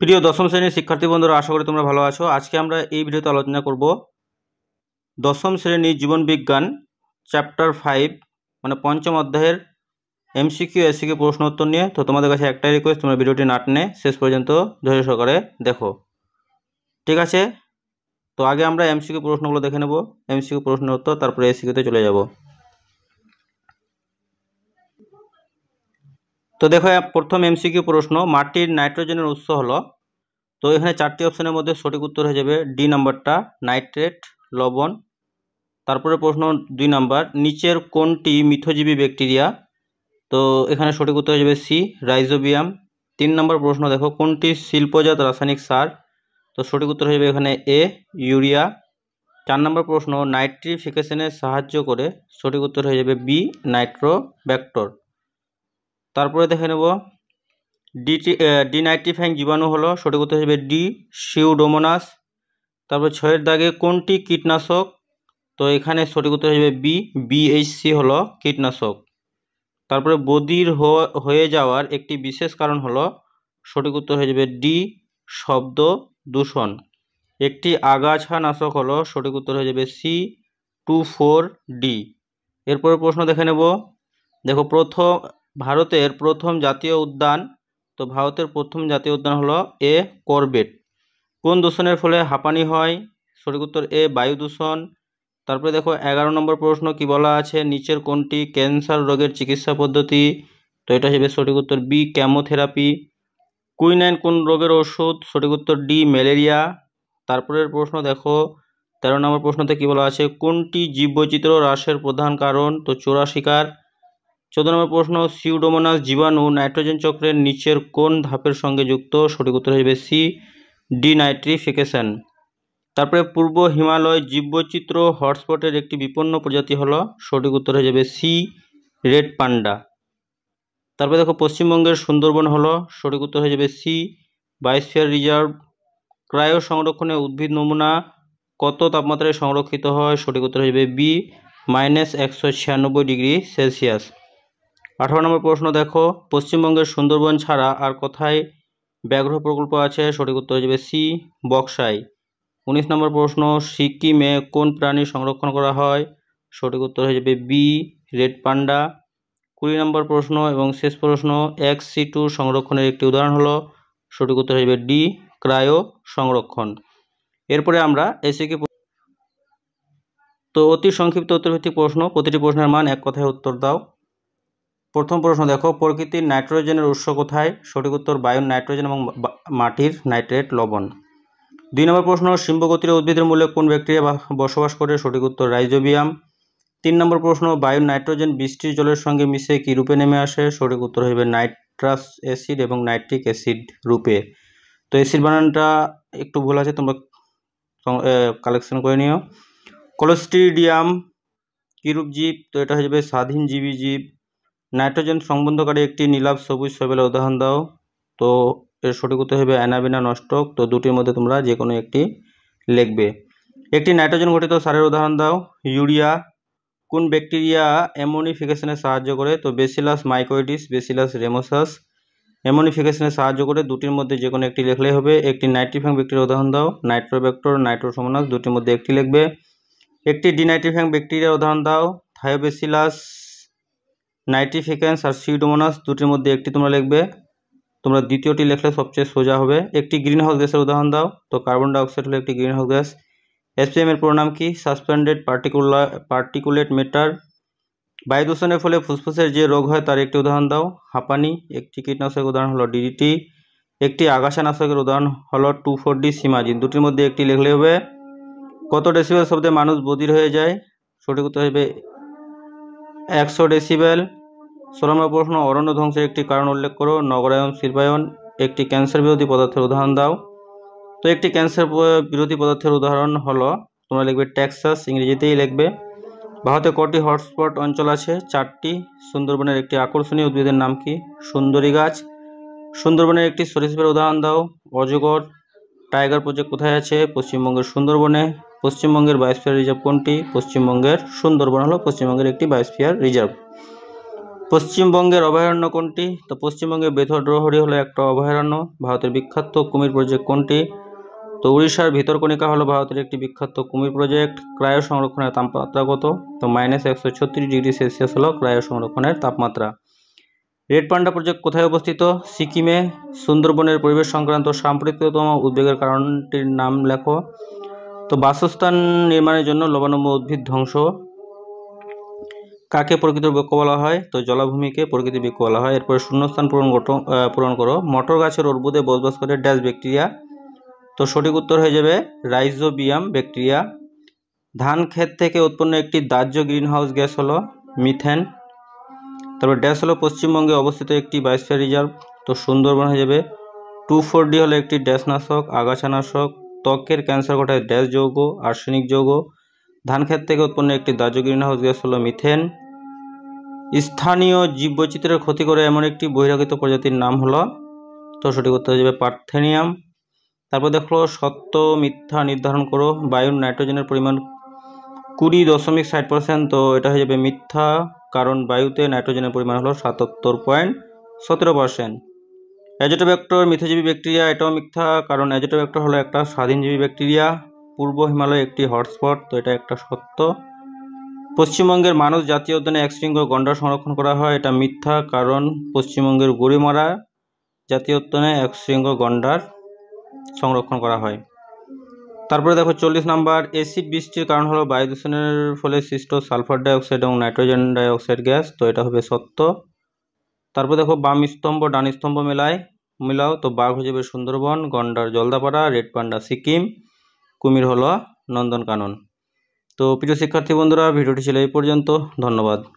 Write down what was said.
প্রিয় দশম শ্রেণীর শিক্ষার্থী বন্ধুরা আশা করি তোমরা ভালো আছো আজকে আমরা এই ভিডিওতে আলোচনা করব দশম শ্রেণীর জীবন বিজ্ঞান চ্যাপ্টার ফাইভ মানে পঞ্চম অধ্যায়ের এমসিকিউ এসিকিউ প্রশ্ন উত্তর নিয়ে তো তোমাদের কাছে একটাই রিকোয়েস্ট তোমরা ভিডিওটি নাটনে শেষ পর্যন্ত ধৈর্য সহকারে দেখো ঠিক আছে তো আগে আমরা এমসিকিউ প্রশ্নগুলো দেখে নেব এমসিকিউ প্রশ্ন উত্তর তারপরে এসিকিউতে চলে যাব তো দেখো প্রথম এমসিকিউ প্রশ্ন মাটির নাইট্রোজেনের উৎস হলো তো এখানে চারটি অপশনের মধ্যে সঠিক উত্তর হয়ে যাবে ডি নাম্বারটা নাইট্রেট লবণ তারপরে প্রশ্ন দুই নাম্বার নিচের কোনটি মিথজীবী ব্যাকটেরিয়া তো এখানে সঠিক উত্তর হয়ে যাবে সি রাইজোবিয়াম তিন নাম্বার প্রশ্ন দেখো কোনটি শিল্পজাত রাসায়নিক সার তো সঠিক উত্তর হয়ে যাবে এখানে এ ইউরিয়া চার নম্বর প্রশ্ন নাইট্রিফিকেশনে সাহায্য করে সঠিক উত্তর হয়ে যাবে বি নাইট্রোব্যাক্টর তারপরে দেখে নেব ডিটি ডি নাইট্রিফাইং জীবাণু হলো সঠিক উত্তর হিসেবে ডি সিউডোমোনাস তারপর ছয়ের দাগে কোনটি কীটনাশক তো এখানে সঠিক উত্তর হিসেবে বি বিএইচসি হল কীটনাশক তারপরে বদির হয়ে যাওয়ার একটি বিশেষ কারণ হলো সঠিক উত্তর হয়ে যাবে ডি শব্দ দূষণ একটি আগাছা নাশক হলো সঠিক উত্তর হয়ে যাবে সি টু ফোর ডি এরপরে প্রশ্ন দেখে নেব দেখো প্রথম ভারতের প্রথম জাতীয় উদ্যান তো ভারতের প্রথম জাতীয় উদ্যান হলো এ করবেট কোন দূষণের ফলে হাঁপানি হয় সঠিক উত্তর এ বায়ু দূষণ তারপরে দেখো এগারো নম্বর প্রশ্ন কি বলা আছে নিচের কোনটি ক্যান্সার রোগের চিকিৎসা পদ্ধতি তো এটা হিসেবে সঠিক উত্তর বি ক্যামোথেরাপি কুইনাইন কোন রোগের ওষুধ সঠিক উত্তর ডি ম্যালেরিয়া তারপরের প্রশ্ন দেখো তেরো নম্বর প্রশ্নতে কি বলা আছে কোনটি জীববৈচিত্র্য হ্রাসের প্রধান কারণ তো চোরা শিকার চোদ্দ নম্বর প্রশ্ন সিউডোমোনাস জীবাণু নাইট্রোজেন চক্রের নিচের কোন ধাপের সঙ্গে যুক্ত সঠিক উত্তর হিসেবে সি ডিনাইট্রিফিকেশন তারপরে পূর্ব হিমালয় জীববৈচিত্র্য হটস্পটের একটি বিপন্ন প্রজাতি হল সঠিক উত্তর হয়ে যাবে সি রেড পান্ডা তারপরে দেখো পশ্চিমবঙ্গের সুন্দরবন হল সঠিক উত্তর হয়ে যাবে সি বায়োস্ফিয়ার রিজার্ভ ক্রায়ো সংরক্ষণে উদ্ভিদ নমুনা কত তাপমাত্রায় সংরক্ষিত হয় সঠিক উত্তর হয়ে যাবে বি মাইনাস একশো ছিয়ানব্বই ডিগ্রি সেলসিয়াস আঠারো নম্বর প্রশ্ন দেখো পশ্চিমবঙ্গের সুন্দরবন ছাড়া আর কোথায় ব্যাঘ্র প্রকল্প আছে সঠিক উত্তর যাবে সি বক্সাই উনিশ নম্বর প্রশ্ন সিকিমে কোন প্রাণী সংরক্ষণ করা হয় সঠিক উত্তর হয়ে যাবে বি রেড পান্ডা কুড়ি নম্বর প্রশ্ন এবং শেষ প্রশ্ন এক্স সি টু সংরক্ষণের একটি উদাহরণ হলো সঠিক উত্তর হয়ে যাবে ডি ক্রায়ো সংরক্ষণ এরপরে আমরা এসিকে তো অতি সংক্ষিপ্ত উত্তরভিত্তিক প্রশ্ন প্রতিটি প্রশ্নের মান এক কথায় উত্তর দাও প্রথম প্রশ্ন দেখো প্রকৃতির নাইট্রোজেনের উৎস কোথায় সঠিক উত্তর বায়ু নাইট্রোজেন এবং মাটির নাইট্রেট লবণ দুই নম্বর প্রশ্ন সিম্বগতির উদ্ভিদের মূলে কোন ব্যাকটেরিয়া বসবাস করে সঠিক উত্তর রাইজোবিয়াম তিন নম্বর প্রশ্ন বায়ু নাইট্রোজেন বৃষ্টির জলের সঙ্গে মিশে কী রূপে নেমে আসে সঠিক উত্তর হবে নাইট্রাস অ্যাসিড এবং নাইট্রিক অ্যাসিড রূপে তো অ্যাসিড বানানটা একটু ভুল আছে তোমরা কালেকশন করে নিও কলোস্টিডিয়াম কীরূপ জীব তো এটা হয়ে যাবে স্বাধীনজীবী জীব নাইট্রোজেন সংবন্ধকারী একটি নীলাভ সবুজ শৈবালের উদাহরণ দাও তো এর সঠিক উত্তর হবে অ্যানাবিনা নষ্টক তো দুটির মধ্যে তোমরা যে কোনো একটি লিখবে একটি নাইট্রোজেন গঠিত সারের উদাহরণ দাও ইউরিয়া কোন ব্যাকটেরিয়া অ্যামোনিফিকেশনে সাহায্য করে তো বেসিলাস মাইকোইডিস বেসিলাস রেমোসাস অ্যামোনিফিকেশনে সাহায্য করে দুটির মধ্যে যে কোনো একটি লিখলেই হবে একটি নাইট্রিফ্যাং ব্যাকটেরিয়ার উদাহরণ দাও নাইট্রোব্যাক্টর নাইট্রোসোমোনাস দুটির মধ্যে একটি লিখবে একটি ডিনাইট্রিফ্যাং ব্যাকটেরিয়ার উদাহরণ দাও থায়োবেসিলাস নাইট্রিফিকেন্স আর সিউডোমোনাস দুটির মধ্যে একটি তোমরা লিখবে তোমরা দ্বিতীয়টি লিখলে সবচেয়ে সোজা হবে একটি গ্রিন হাউস গ্যাসের উদাহরণ দাও তো কার্বন ডাইঅক্সাইড হলো একটি গ্রিন হাউস গ্যাস এসপিএম এর নাম কি সাসপেন্ডেড পার্টিকুলার পার্টিকুলেট মেটার বায়ু দূষণের ফলে ফুসফুসের যে রোগ হয় তার একটি উদাহরণ দাও হাঁপানি একটি কীটনাশকের উদাহরণ হলো ডিডিটি একটি আগাছানাশকের উদাহরণ হলো টু ফোর ডি সিমাজিন দুটির মধ্যে একটি লিখলে হবে কত ডেসিবেল শব্দে মানুষ বদির হয়ে যায় সঠিক উত্তর হবে একশো ডেসিবেল ষোলো নম্বর প্রশ্ন অরণ্য ধ্বংসের একটি কারণ উল্লেখ করো নগরায়ন শিল্পায়ন একটি ক্যান্সার বিরোধী পদার্থের উদাহরণ দাও তো একটি ক্যান্সার বিরোধী পদার্থের উদাহরণ হলো তোমরা লিখবে ট্যাক্সাস ইংরেজিতেই লিখবে ভারতে কটি হটস্পট অঞ্চল আছে চারটি সুন্দরবনের একটি আকর্ষণীয় উদ্ভিদের নাম কি সুন্দরী গাছ সুন্দরবনের একটি সরীসৃপের উদাহরণ দাও অজগর টাইগার প্রজেক্ট কোথায় আছে পশ্চিমবঙ্গের সুন্দরবনে পশ্চিমবঙ্গের বায়োস্ফিয়ার রিজার্ভ কোনটি পশ্চিমবঙ্গের সুন্দরবন হলো পশ্চিমবঙ্গের একটি বায়োস্ফিয়ার রিজার্ভ পশ্চিমবঙ্গের অভয়ারণ্য কোনটি তো পশ্চিমবঙ্গের বেথর হলো একটা অভয়ারণ্য ভারতের বিখ্যাত কুমির প্রজেক্ট কোনটি তো উড়িষ্যার ভিতরকণিকা হলো ভারতের একটি বিখ্যাত কুমির প্রজেক্ট ক্রায় সংরক্ষণের তাপমাত্রাগত তো মাইনাস একশো ছত্রিশ ডিগ্রি সেলসিয়াস হলো ক্রায় সংরক্ষণের তাপমাত্রা রেড পান্ডা প্রজেক্ট কোথায় অবস্থিত সিকিমে সুন্দরবনের পরিবেশ সংক্রান্ত সাম্প্রতিকতম উদ্বেগের কারণটির নাম লেখো তো বাসস্থান নির্মাণের জন্য লবানম্ব উদ্ভিদ ধ্বংস কাকে প্রকৃতির বৃক্ষ বলা হয় তো জলাভূমিকে প্রকৃতি বৃক্ষ বলা হয় এরপরে শূন্যস্থান পূরণ গঠন পূরণ করো মটর গাছের অর্বুদে বসবাস করে ড্যাশ ব্যাকটেরিয়া তো সঠিক উত্তর হয়ে যাবে রাইজোবিয়াম ব্যাকটেরিয়া ধান ক্ষেত থেকে উৎপন্ন একটি দাহ্য গ্রিনহাউস গ্যাস হলো মিথেন তারপর ড্যাশ হলো পশ্চিমবঙ্গে অবস্থিত একটি বায়োস্ফিয়ার রিজার্ভ তো সুন্দরবন হয়ে যাবে টু ফোর ডি হলো একটি ড্যাশনাশক আগাছানাশক ত্বকের ক্যান্সার ঘটায় ড্যাশ যৌগ আর্সেনিক যৌগ ধান ক্ষেত থেকে উৎপন্ন একটি দাহ্য গ্রিনহাউস গ্যাস হলো মিথেন স্থানীয় জীববৈচিত্র্যের ক্ষতি করে এমন একটি বহিরাগত প্রজাতির নাম হলো তো সঠিক উত্তর হয়ে যাবে পার্থেনিয়াম তারপর দেখলো সত্য মিথ্যা নির্ধারণ করো বায়ুর নাইট্রোজেনের পরিমাণ কুড়ি দশমিক ষাট পার্সেন্ট তো এটা হয়ে যাবে মিথ্যা কারণ বায়ুতে নাইট্রোজেনের পরিমাণ হলো সাতাত্তর পয়েন্ট সতেরো পার্সেন্ট অ্যাজোটোব্যাক্টর মিথজীবী ব্যাকটেরিয়া এটাও মিথ্যা কারণ অ্যাজোটোব্যাক্টর হলো একটা স্বাধীনজীবী ব্যাকটেরিয়া পূর্ব হিমালয় একটি হটস্পট তো এটা একটা সত্য পশ্চিমবঙ্গের মানুষ জাতীয় উদ্যানে এক শৃঙ্গ সংরক্ষণ করা হয় এটা মিথ্যা কারণ পশ্চিমবঙ্গের গরিমারা জাতীয় উদ্যানে এক শৃঙ্গ গন্ডার সংরক্ষণ করা হয় তারপরে দেখো চল্লিশ নাম্বার এসিড বৃষ্টির কারণ হলো বায়ু দূষণের ফলে সৃষ্ট সালফার ডাইঅক্সাইড এবং নাইট্রোজেন ডাইঅক্সাইড গ্যাস তো এটা হবে সত্য তারপর দেখো বাম স্তম্ভ ডান স্তম্ভ মেলায় মিলাও তো বাঘ হয়ে যাবে সুন্দরবন গন্ডার জলদাপাড়া রেড পান্ডা সিকিম কুমির হলো নন্দনকানন তো প্রিয় শিক্ষার্থী বন্ধুরা ভিডিওটি ছিল এই পর্যন্ত ধন্যবাদ